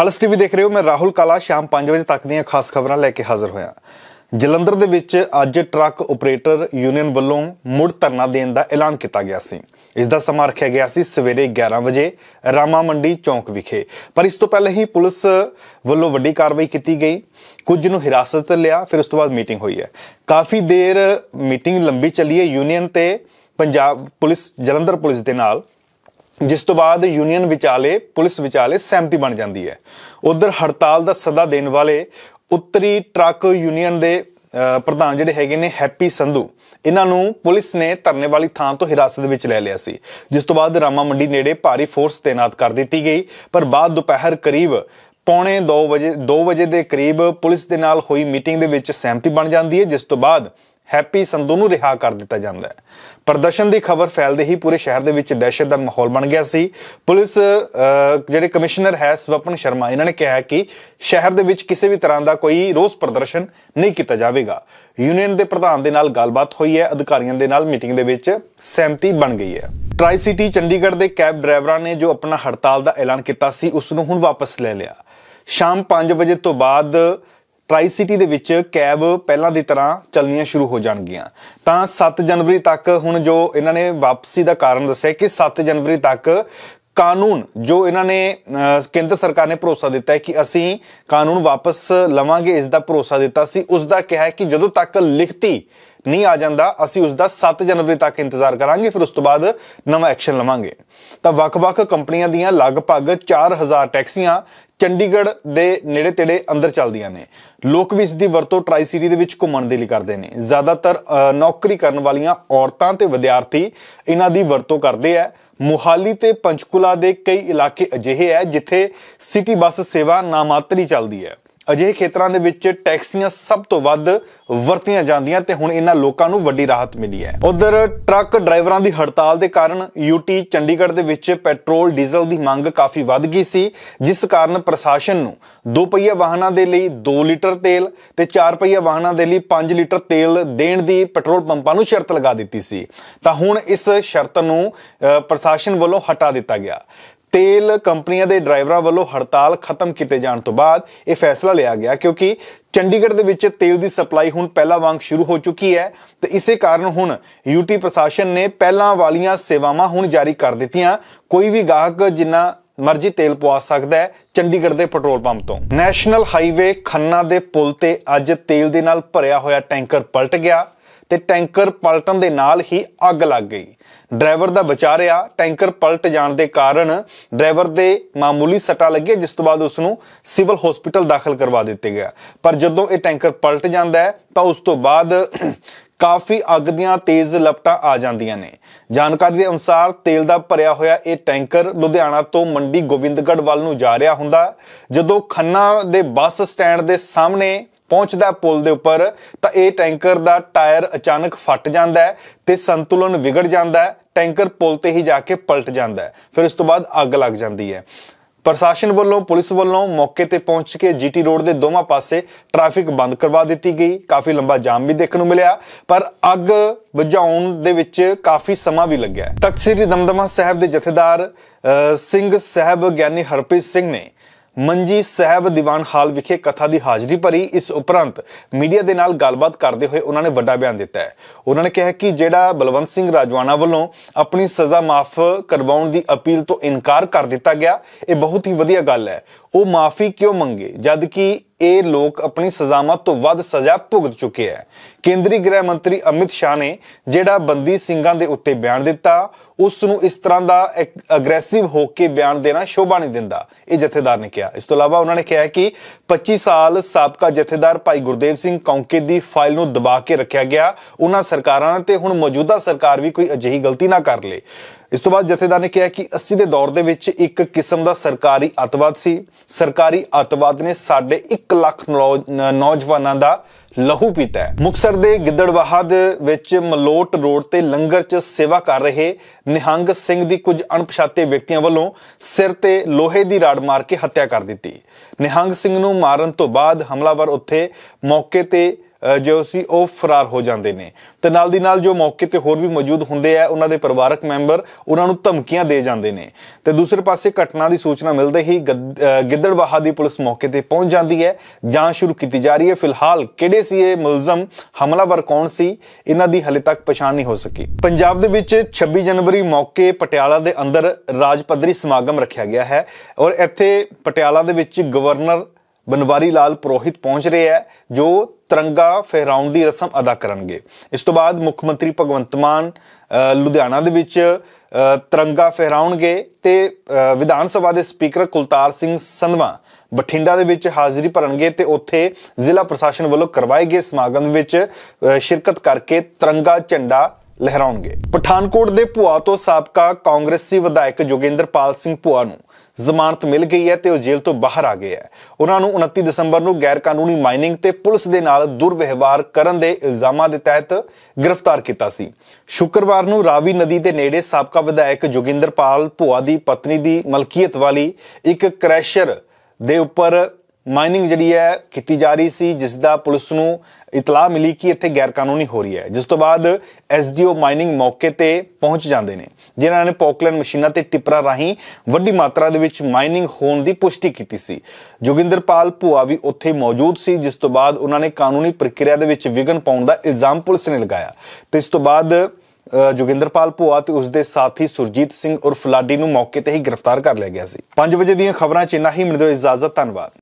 ਖਲਸ TV ਦੇਖ ਰਹੇ ਹੋ ਮੈਂ ਰਾਹੁਲ ਕਾਲਾ ਸ਼ਾਮ 5 ਵਜੇ ਤੱਕ ਦੀਆਂ ਖਾਸ ਖਬਰਾਂ ਲੈ ਕੇ ਹਾਜ਼ਰ ਹੋਇਆ ਜਲੰਧਰ ਦੇ ਵਿੱਚ ਅੱਜ ਟਰੱਕ ਆਪਰੇਟਰ ਯੂਨੀਅਨ ਵੱਲੋਂ ਮੁੜ ਧਰਨਾ ਦੇਣ ਦਾ ਐਲਾਨ ਕੀਤਾ ਗਿਆ ਸੀ ਇਸ ਦਾ ਸਮਾਂ ਰੱਖਿਆ ਗਿਆ ਸੀ ਸਵੇਰੇ 11 ਵਜੇ ਰਾਮਾ ਮੰਡੀ ਚੌਂਕ ਵਿਖੇ ਪਰ ਇਸ ਤੋਂ ਪਹਿਲਾਂ ਹੀ ਪੁਲਿਸ ਵੱਲੋਂ ਵੱਡੀ ਕਾਰਵਾਈ ਕੀਤੀ ਗਈ ਕੁਝ ਨੂੰ ਹਿਰਾਸਤ ਲਿਆ ਫਿਰ ਉਸ ਤੋਂ ਬਾਅਦ ਮੀਟਿੰਗ ਹੋਈ ਹੈ ਕਾਫੀ ਦੇਰ ਮੀਟਿੰਗ ਲੰਬੀ ਚੱਲੀ ਹੈ ਯੂਨੀਅਨ ਤੇ ਪੰਜਾਬ ਪੁਲਿਸ ਜਲੰਧਰ ਪੁਲਿਸ ਦੇ ਨਾਲ ਜਿਸ ਤੋਂ ਬਾਅਦ ਯੂਨੀਅਨ ਵਿਚਾਲੇ ਪੁਲਿਸ ਵਿਚਾਲੇ ਸਹਿਮਤੀ ਬਣ ਜਾਂਦੀ ਹੈ ਉਧਰ ਹੜਤਾਲ ਦਾ ਸੱਦਾ ਦੇਣ ਵਾਲੇ ਉੱਤਰੀ ਟਰੱਕ ਯੂਨੀਅਨ ਦੇ ਪ੍ਰਧਾਨ ਜਿਹੜੇ ਹੈਗੇ ਨੇ ਹੈਪੀ ਸੰਧੂ ਇਹਨਾਂ ਨੂੰ ਪੁਲਿਸ ਨੇ ਧਰਨੇ ਵਾਲੀ ਥਾਂ ਤੋਂ ਹਿਰਾਸਤ ਵਿੱਚ ਲੈ ਲਿਆ ਸੀ ਜਿਸ ਤੋਂ ਬਾਅਦ ਰਾਮਾ ਮੰਡੀ ਨੇੜੇ ਭਾਰੀ ਫੋਰਸ ਤੈਨਾਤ ਕਰ ਦਿੱਤੀ ਗਈ ਪਰ ਬਾਅਦ ਦੁਪਹਿਰ ਕਰੀਬ ਪੌਣੇ 2 ਵਜੇ 2 ਵਜੇ ਦੇ ਕਰੀਬ ਪੁਲਿਸ ਦੇ ਨਾਲ ਹੋਈ ਮੀਟਿੰਗ ਦੇ ਵਿੱਚ ਸਹਿਮਤੀ ਬਣ ਜਾਂਦੀ ਹੈ ਜਿਸ ਤੋਂ ਬਾਅਦ ਹੈਪੀ ਸੰਧੂ ਨੂੰ ਰਿਹਾ ਕਰ ਦਿੱਤਾ ਜਾਂਦਾ ਹੈ ਪ੍ਰਦਰਸ਼ਨ ਦੀ ਖਬਰ ਫੈਲਦੇ ਹੀ ਪੂਰੇ ਸ਼ਹਿਰ ਦੇ ਵਿੱਚ ਦਹਿਸ਼ਤ ਦਾ ਮਾਹੌਲ ਬਣ ਗਿਆ ਸੀ ਪੁਲਿਸ ਜਿਹੜੇ ਕਮਿਸ਼ਨਰ ਹੈ ਸਵਪਨ ਸ਼ਰਮਾ ਇਹਨਾਂ ਨੇ ਕਿਹਾ ਕਿ ਸ਼ਹਿਰ ਦੇ ਵਿੱਚ ਕਿਸੇ ਵੀ ਤਰ੍ਹਾਂ ਦਾ ਕੋਈ ਰੋਸ ਪ੍ਰਦਰਸ਼ਨ ਨਹੀਂ ਕੀਤਾ ਜਾਵੇਗਾ ਯੂਨੀਅਨ ਦੇ ਪ੍ਰਧਾਨ ਦੇ ਨਾਲ ਗੱਲਬਾਤ ਹੋਈ ਹੈ ਅਧਿਕਾਰੀਆਂ ਦੇ ਨਾਲ ਮੀਟਿੰਗ ਦੇ ਵਿੱਚ ਸਹਿਮਤੀ ਬਣ ਗਈ ਹੈ ਟ੍ਰਾਈ ਸਿਟੀ ਚੰਡੀਗੜ੍ਹ ਦੇ ਕੈਬ ਡਰਾਈਵਰਾਂ ਨੇ ਜੋ ਆਪਣਾ ਹੜਤਾਲ ਦਾ ਐਲਾਨ ਕੀਤਾ ਸੀ ਉਸ ਨੂੰ ਹੁਣ ਵਾਪਸ ਲੈ ਲਿਆ ਸ਼ਾਮ 5 ਵਜੇ ਤੋਂ ਬਾਅਦ ਟ੍ਰਾਈ ਸਿਟੀ ਦੇ ਵਿੱਚ ਕੈਬ ਪਹਿਲਾਂ ਦੀ ਤਰ੍ਹਾਂ ਚੱਲਣੀਆਂ ਸ਼ੁਰੂ ਹੋ ਜਾਣਗੀਆਂ ਤਾਂ 7 ਜਨਵਰੀ ਤੱਕ ਹੁਣ ਜੋ ਇਹਨਾਂ ਨੇ ਵਾਪਸੀ ਦਾ ਕਾਰਨ ਦੱਸਿਆ ਕਿ 7 ਜਨਵਰੀ ਤੱਕ ਕਾਨੂੰਨ ਜੋ ਇਹਨਾਂ ਨੇ ਕੇਂਦਰ ਸਰਕਾਰ ਨੇ ਭਰੋਸਾ ਦਿੱਤਾ ਹੈ ਕਿ ਅਸੀਂ ਕਾਨੂੰਨ ਵਾਪਸ ਲਵਾਂਗੇ ਇਸ ਦਾ ਭਰੋਸਾ ਦਿੱਤਾ ਸੀ ਉਸ ਦਾ ਕਿਹਾ ਹੈ ਕਿ ਜਦੋਂ ਤੱਕ ਲਿਖਤੀ ਨਹੀਂ ਆ ਜਾਂਦਾ ਅਸੀਂ ਉਸ ਦਾ 7 ਜਨਵਰੀ ਤੱਕ ਇੰਤਜ਼ਾਰ ਕਰਾਂਗੇ ਫਿਰ ਉਸ ਤੋਂ ਬਾਅਦ ਨਵਾਂ ਐਕਸ਼ਨ ਲਵਾਂਗੇ ਤਾਂ ਵੱਖ-ਵੱਖ ਕੰਪਨੀਆਂ ਦੀਆਂ ਲਗਭਗ 4000 ਟੈਕਸੀਆਂ ਚੰਡੀਗੜ੍ਹ ਦੇ ਨੇੜੇ ਤੇੜੇ ਅੰਦਰ ਚੱਲਦੀਆਂ ਨੇ ਲੋਕ ਵੀ ਇਸ ਦੀ ਵਰਤੋਂ ਟਰਾਈ ਸਿਟੀ ਦੇ ਵਿੱਚ ਘੁੰਮਣ ਦੇ ਲਈ ਕਰਦੇ ਨੇ ਜ਼ਿਆਦਾਤਰ ਨੌਕਰੀ ਕਰਨ ਵਾਲੀਆਂ ਔਰਤਾਂ ਤੇ ਵਿਦਿਆਰਥੀ ਇਹਨਾਂ ਦੀ ਵਰਤੋਂ ਕਰਦੇ ਆ ਮੁਹਾਲੀ ਤੇ ਪੰਚਕੁਲਾ ਦੇ ਕਈ ਇਲਾਕੇ ਅਜਿਹੇ ਆ ਜਿੱਥੇ ਸਿਟੀ ਬੱਸ ਸੇਵਾ ਨਾਮਾਤਰੀ ਚੱਲਦੀ ਹੈ ਅਜਿਹੇ ਖੇਤਰਾਂ ਦੇ ਵਿੱਚ ਟੈਕਸੀਆਂ ਸਭ ਤੋਂ ਵੱਧ ਵਰਤੀਆਂ ਜਾਂਦੀਆਂ ਤੇ ਹੁਣ ਇਹਨਾਂ ਲੋਕਾਂ ਨੂੰ ਵੱਡੀ ਰਾਹਤ ਮਿਲੀ ਹੈ ਉਧਰ ਟਰੱਕ ਡਰਾਈਵਰਾਂ ਦੀ ਹੜਤਾਲ ਦੇ ਕਾਰਨ ਯੂਟੀ ਚੰਡੀਗੜ੍ਹ ਦੇ ਵਿੱਚ ਪੈਟਰੋਲ ਡੀਜ਼ਲ ਦੀ ਮੰਗ ਕਾਫੀ ਵੱਧ ਗਈ ਸੀ ਜਿਸ ਕਾਰਨ ਪ੍ਰਸ਼ਾਸਨ ਨੂੰ ਦੋ ਪਹੀਆ ਵਾਹਨਾਂ ਦੇ ਲਈ 2 ਲੀਟਰ ਤੇਲ ਤੇ ਚਾਰ ਪਹੀਆ ਵਾਹਨਾਂ ਦੇ ਲਈ 5 ਲੀਟਰ ਤੇਲ ਦੇਣ ਦੀ ਪੈਟਰੋਲ ਪੰਪਾਂ ਨੂੰ ਸ਼ਰਤ ਲਗਾ ਦਿੱਤੀ ਸੀ ਤਾਂ ਹੁਣ ਇਸ ਸ਼ਰਤ ਨੂੰ ਪ੍ਰਸ਼ਾਸਨ ਵੱਲੋਂ ਹਟਾ ਦਿੱਤਾ ਗਿਆ ਤੇਲ ਕੰਪਨੀਆਂ ਦੇ ਡਰਾਈਵਰਾਂ ਵੱਲੋਂ ਹੜਤਾਲ ਖਤਮ ਕੀਤੇ ਜਾਣ ਤੋਂ ਬਾਅਦ ਇਹ ਫੈਸਲਾ ਲਿਆ ਗਿਆ ਕਿਉਂਕਿ ਚੰਡੀਗੜ੍ਹ ਦੇ ਵਿੱਚ ਤੇਲ ਦੀ ਸਪਲਾਈ ਹੁਣ ਪਹਿਲਾਂ ਵਾਂਗ ਸ਼ੁਰੂ ਹੋ ਚੁੱਕੀ ਹੈ ਤੇ ਇਸੇ ਕਾਰਨ ਹੁਣ ਯੂਟੀ ਪ੍ਰਸ਼ਾਸਨ ਨੇ ਪਹਿਲਾਂ ਵਾਲੀਆਂ ਸੇਵਾਵਾਂ ਹੁਣ ਜਾਰੀ ਕਰ ਦਿੱਤੀਆਂ ਕੋਈ ਵੀ ਗਾਹਕ ਜਿੰਨਾ ਮਰਜ਼ੀ ਤੇਲ ਪਵਾ ਸਕਦਾ ਹੈ ਚੰਡੀਗੜ੍ਹ ਦੇ ਪੈਟਰੋਲ ਪੰਪ ਤੋਂ ਨੈਸ਼ਨਲ ਹਾਈਵੇ ਖੰਨਾ ਦੇ ਪੁਲ ਤੇ ਅੱਜ ਤੇਲ ਦੇ ਨਾਲ ਭਰਿਆ ਹੋਇਆ ਟੈਂਕਰ ਪਲਟ ਗਿਆ ਤੇ ਟੈਂਕਰ ਪਲਟਣ ਦੇ ਨਾਲ ਹੀ ਅੱਗ ਲੱਗ ਗਈ ਡਰਾਈਵਰ ਦਾ ਬਚਾ ਟੈਂਕਰ ਪਲਟ ਜਾਣ ਦੇ ਕਾਰਨ ਡਰਾਈਵਰ ਦੇ ਮਾਮੂਲੀ ਸੱਟਾ ਲੱਗੀ ਜਿਸ ਤੋਂ ਬਾਅਦ ਉਸ ਨੂੰ ਸਿਵਲ ਹਸਪੀਟਲ ਦਾਖਲ ਕਰਵਾ ਦਿੱਤੇ ਗਿਆ ਪਰ ਜਦੋਂ ਇਹ ਟੈਂਕਰ ਪਲਟ ਜਾਂਦਾ ਹੈ ਤਾਂ ਉਸ ਤੋਂ ਬਾਅਦ ਕਾਫੀ ਅੱਗ ਦੀਆਂ ਤੇਜ਼ ਲਪਟਾਂ ਆ ਜਾਂਦੀਆਂ ਨੇ ਜਾਣਕਾਰੀ ਦੇ ਅਨੁਸਾਰ ਤੇਲ ਦਾ ਭਰਿਆ ਹੋਇਆ ਇਹ ਟੈਂਕਰ ਲੁਧਿਆਣਾ ਤੋਂ ਮੰਡੀ ਗੋਵਿੰਦਗੜ੍ਹ ਵੱਲ ਨੂੰ ਜਾ ਰਿਹਾ ਹੁੰਦਾ ਜਦੋਂ ਖੰਨਾ ਦੇ ਬੱਸ ਸਟੈਂਡ ਦੇ ਸਾਹਮਣੇ ਪਹੁੰਚਦਾ ਪੁਲ ਦੇ ਉੱਪਰ ਤਾਂ ਇਹ ਟੈਂਕਰ ਦਾ ਟਾਇਰ ਅਚਾਨਕ ਫਟ ਜਾਂਦਾ ਹੈ ਤੇ ਸੰਤੁਲਨ ਵਿਗੜ ਜਾਂਦਾ ਹੈ ਟੈਂਕਰ ਪੁਲ ਤੇ ਹੀ ਜਾ ਕੇ ਪਲਟ ਜਾਂਦਾ ਹੈ ਫਿਰ ਉਸ ਤੋਂ ਬਾਅਦ ਅੱਗ ਲੱਗ ਜਾਂਦੀ ਹੈ ਪ੍ਰਸ਼ਾਸਨ ਵੱਲੋਂ ਪੁਲਿਸ ਵੱਲੋਂ ਮੌਕੇ ਤੇ ਪਹੁੰਚ ਕੇ ਜੀਟੀ ਰੋਡ ਦੇ ਦੋਵਾਂ ਪਾਸੇ ਟ੍ਰੈਫਿਕ ਬੰਦ ਕਰਵਾ ਦਿੱਤੀ ਗਈ ਕਾਫੀ ਲੰਬਾ ਜਾਮ ਵੀ ਦੇਖਣ ਨੂੰ ਮਿਲਿਆ ਪਰ ਅੱਗ ਬੁਝਾਉਣ ਦੇ ਵਿੱਚ ਕਾਫੀ ਸਮਾਂ ਵੀ ਲੱਗਿਆ ਤਖਤ ਸ੍ਰੀ ਦਮਦਮਾ ਸਾਹਿਬ ਦੇ ਜਥੇਦਾਰ ਸਿੰਘ ਸਾਹਿਬ ਗਿਆਨੀ ਹਰਪ੍ਰੀਤ ਸਿੰਘ ਨੇ ਮੰਜੀ ਸਾਹਿਬ ਦੀਵਾਨ ਹਾਲ ਵਿਖੇ ਕਥਾ ਦੀ ਹਾਜ਼ਰੀ ਭਰੀ ਇਸ ਉਪਰੰਤ ਮੀਡੀਆ ਦੇ ਨਾਲ ਗੱਲਬਾਤ ਕਰਦੇ ਹੋਏ ਉਹਨਾਂ ਨੇ ਵੱਡਾ ਬਿਆਨ ਦਿੱਤਾ ਹੈ ਉਹਨਾਂ ਨੇ ਕਿਹਾ ਕਿ ਜਿਹੜਾ ਬਲਵੰਤ ਸਿੰਘ ਰਾਜਵਾਨਾ ਵੱਲੋਂ ਆਪਣੀ ਸਜ਼ਾ ਮਾਫ ਕਰਵਾਉਣ ਦੀ ਅਪੀਲ ਤੋਂ ਇਨਕਾਰ ਕਰ ਦਿੱਤਾ ਗਿਆ ਇਹ ਬਹੁਤ ਹੀ ਵਧੀਆ ਗੱਲ ਹੈ ਉਹ ਮਾਫੀ ਕਿਉਂ ਮੰਗੇ ਜਦ ਕਿ ਇਹ ਲੋਕ ਆਪਣੀ ਸਜ਼ਾਵਾਂ ਤੋਂ ਵੱਧ ਸਜ਼ਾ ਭੁਗਤ ਚੁੱਕੇ ਹੈ ਕੇਂਦਰੀ ਗ੍ਰਹਿ ਮੰਤਰੀ ਅਮਿਤ ਸ਼ਾਹ ਨੇ ਜਿਹੜਾ ਬੰਦੀ ਸਿੰਘਾਂ ਦੇ ਉੱਤੇ ਬਿਆਨ ਦਿੱਤਾ ਉਸ ਨੂੰ ਇਸ ਤਰ੍ਹਾਂ ਦਾ ਅਗਰੈਸਿਵ ਹੋ ਕੇ ਬਿਆਨ ਦੇਣਾ ਸ਼ੋਭਾ ਨਹੀਂ ਦਿੰਦਾ ਇਹ ਜਥੇਦਾਰ ਨੇ ਕਿਹਾ ਇਸ ਤੋਂ ਇਲਾਵਾ ਉਹਨਾਂ ਨੇ ਕਿਹਾ ਕਿ 25 ਸਾਲ ਸਾਬਕਾ ਜਥੇਦਾਰ ਭਾਈ ਗੁਰਦੇਵ ਸਿੰਘ ਕੌਂਕੇ ਦੀ ਫਾਈਲ ਨੂੰ ਦਬਾ ਕੇ ਰੱਖਿਆ ਗਿਆ ਉਹਨਾਂ ਸਰਕਾਰਾਂ ਤੇ ਹੁਣ ਮੌਜੂਦਾ ਸਰਕਾਰ ਵੀ ਕੋਈ ਅਜਿਹੀ ਗਲਤੀ ਨਾ ਕਰ ਲੇ ਇਸ ਤੋਂ ਬਾਅਦ ਜਥੇਦਾਰ ਨੇ ਕਿਹਾ ਕਿ 80 ਦੇ ਦੌਰ ਦੇ ਵਿੱਚ ਇੱਕ ਕਿਸਮ ਦਾ ਸਰਕਾਰੀ ਅਤਵਾਦ ਸੀ ਸਰਕਾਰੀ ਅਤਵਾਦ ਨੇ ਸਾਡੇ 1 ਲੱਖ ਨੌਜਵਾਨਾਂ ਦਾ ਲਹੂ ਪੀਤਾ ਹੈ ਮੁਕਸਰ ਦੇ ਗਿੱਦੜਵਾਹਦ ਵਿੱਚ ਮਲੋਟ ਰੋਡ ਤੇ ਲੰਗਰ 'ਚ ਸੇਵਾ ਕਰ ਰਹੇ ਨਿਹੰਗ ਸਿੰਘ ਦੀ ਕੁਝ ਅਣਪਛਾਤੇ ਵਿਅਕਤੀਆਂ ਵੱਲੋਂ ਸਿਰ ਤੇ ਲੋਹੇ ਦੀ ਰਾੜ ਮਾਰ ਕੇ ਹੱਤਿਆ ਕਰ ਦਿੱਤੀ ਨਿਹੰਗ ਸਿੰਘ ਨੂੰ ਮਾਰਨ ਤੋਂ ਬਾਅਦ ਹਮਲਾਵਰ ਉੱਥੇ ਮੌਕੇ ਤੇ ਜੋ ਸੀ ਉਹ ਫਰਾਰ ਹੋ ਜਾਂਦੇ ਨੇ ਤੇ ਨਾਲ ਦੀ ਨਾਲ ਜੋ ਮੌਕੇ ਤੇ ਹੋਰ ਵੀ ਮੌਜੂਦ ਹੁੰਦੇ ਆ ਉਹਨਾਂ ਦੇ ਪਰਿਵਾਰਕ ਮੈਂਬਰ ਉਹਨਾਂ ਨੂੰ ਧਮਕੀਆਂ ਦੇ ਜਾਂਦੇ ਨੇ ਤੇ ਦੂਸਰੇ ਪਾਸੇ ਘਟਨਾ ਦੀ ਸੂਚਨਾ ਮਿਲਦੇ ਹੀ ਗਿੱਦੜਵਾਹਾ ਦੀ ਪੁਲਿਸ ਮੌਕੇ ਤੇ ਪਹੁੰਚ ਜਾਂਦੀ ਹੈ ਜਾਂਚ ਸ਼ੁਰੂ ਕੀਤੀ ਜਾ ਰਹੀ ਹੈ ਫਿਲਹਾਲ ਕਿਹੜੇ ਸੀ ਇਹ ਮੁਲਜ਼ਮ ਹਮਲਾਵਰ ਕੌਣ ਸੀ ਇਹਨਾਂ ਦੀ ਹਲੇ ਤੱਕ ਪਛਾਣ ਨਹੀਂ ਹੋ ਸਕੀ ਪੰਜਾਬ ਦੇ ਵਿੱਚ 26 ਜਨਵਰੀ ਮੌਕੇ ਪਟਿਆਲਾ ਦੇ ਅੰਦਰ ਰਾਜ ਪੱਧਰੀ ਸਮਾਗਮ ਰੱਖਿਆ ਗਿਆ ਹੈ ਔਰ ਇੱਥੇ ਪਟਿਆਲਾ ਦੇ ਵਿੱਚ ਗਵਰਨਰ ਬਨਵਾਰੀ ਲਾਲ ਪ੍ਰੋਹਿਤ ਪਹੁੰਚ ਰਹੇ ਹੈ ਜੋ ਤਿਰੰਗਾ ਫਹਿਰਾਉਣ ਦੀ ਰਸਮ ਅਦਾ ਕਰਨਗੇ ਇਸ ਤੋਂ ਬਾਅਦ ਮੁੱਖ ਮੰਤਰੀ ਭਗਵੰਤ ਮਾਨ ਲੁਧਿਆਣਾ ਦੇ ਵਿੱਚ ਤਿਰੰਗਾ ਫਹਿਰਾਉਣਗੇ ਤੇ ਵਿਧਾਨ ਸਭਾ ਦੇ ਸਪੀਕਰ ਕੁਲਤਾਰ ਸਿੰਘ ਸੰਧਵਾ ਬਠਿੰਡਾ ਦੇ ਵਿੱਚ ਹਾਜ਼ਰੀ ਭਰਨਗੇ ਤੇ ਉੱਥੇ ਜ਼ਿਲ੍ਹਾ ਪ੍ਰਸ਼ਾਸਨ ਵੱਲੋਂ ਕਰਵਾਏ ਗਏ ਸਮਾਗਮ ਵਿੱਚ ਸ਼ਿਰਕਤ ਕਰਕੇ ਤਿਰੰਗਾ ਝੰਡਾ ਲਹਿਰਾਉਣਗੇ ਪਠਾਨਕੋਟ ਦੇ ਭੂਆ ਤੋਂ ਸਾਬਕਾ ਕਾਂਗਰਸੀ ਵਿਧਾਇਕ ਜੋਗਿੰਦਰਪਾਲ ਸਿੰਘ ਭੂਆ ਨੂੰ ਜ਼ਮਾਨਤ ਮਿਲ ਗਈ ਹੈ ਤੇ ਉਹ ਜੇਲ੍ਹ ਤੋਂ ਬਾਹਰ ਆ ਗਏ ਹੈ ਉਹਨਾਂ ਨੂੰ 29 ਦਸੰਬਰ ਨੂੰ ਗੈਰ ਕਾਨੂੰਨੀ ਮਾਈਨਿੰਗ ਤੇ ਪੁਲਿਸ ਦੇ ਨਾਲ ਦੁਰਵਿਵਹਾਰ ਕਰਨ ਦੇ ਇਲਜ਼ਾਮਾਂ ਦੇ ਤਹਿਤ ਗ੍ਰਿਫਤਾਰ ਕੀਤਾ ਸੀ ਸ਼ੁੱਕਰਵਾਰ ਨੂੰ ਰਾਵੀ ਨਦੀ ਦੇ ਨੇੜੇ ਸਾਬਕਾ ਵਿਧਾਇਕ ਜੋਗਿੰਦਰਪਾਲ ਭੂਆ ਦੀ ਪਤਨੀ ਦੀ ਮਲਕੀਅਤ ਵਾਲੀ ਇੱਕ ਕ੍ਰੈਸ਼ਰ ਦੇ ਉੱਪਰ ਮਾਈਨਿੰਗ ਜਿਹੜੀ ਹੈ ਕੀਤੀ ਜਾ ਰਹੀ ਸੀ ਜਿਸ ਦਾ ਪੁਲਿਸ ਨੂੰ ਇਤਲਾਹ ਮਿਲੀ ਕਿ ਇੱਥੇ ਗੈਰ ਕਾਨੂੰਨੀ ਹੋ ਰਹੀ ਹੈ ਜਿਸ ਤੋਂ ਬਾਅਦ ਐਸਡੀਓ ਮਾਈਨਿੰਗ ਮੌਕੇ ਤੇ ਪਹੁੰਚ ਜਾਂਦੇ ਨੇ ਜਿਨ੍ਹਾਂ ਨੇ ਪੋਕਲਨ ਮਸ਼ੀਨਾਂ ਤੇ ਟਿਪਰਾ ਰਾਹੀਂ ਵੱਡੀ ਮਾਤਰਾ ਦੇ ਵਿੱਚ ਮਾਈਨਿੰਗ ਹੋਣ ਦੀ ਪੁਸ਼ਟੀ ਕੀਤੀ ਸੀ ਜੋਗਿੰਦਰਪਾਲ ਭੂਆ ਵੀ ਉੱਥੇ ਮੌਜੂਦ ਸੀ ਜਿਸ ਤੋਂ ਬਾਅਦ ਉਹਨਾਂ ਨੇ ਕਾਨੂੰਨੀ ਪ੍ਰਕਿਰਿਆ ਦੇ ਵਿੱਚ ਵਿਗਨ ਪਾਉਣ ਦਾ ਇਲਜ਼ਾਮ ਪੁਲਿਸ ਨੇ ਲਗਾਇਆ ਤੇ ਇਸ ਤੋਂ ਬਾਅਦ ਜੋਗਿੰਦਰਪਾਲ ਪੋਆ ਤੇ ਉਸਦੇ ਸਾਥੀ ਸੁਰਜੀਤ ਸਿੰਘ ਉਰਫ ਲਾਡੀ ਨੂੰ ਮੌਕੇ ਤੇ ਹੀ ਗ੍ਰਿਫਤਾਰ ਕਰ ਲਿਆ ਗਿਆ ਸੀ 5 ਵਜੇ ਦੀਆਂ ਖਬਰਾਂ ਚ ਇਨਾ ਹੀ ਮਿਲਦੇ ਹੋ ਇਜਾਜ਼ਤ ਧੰਨਵਾਦ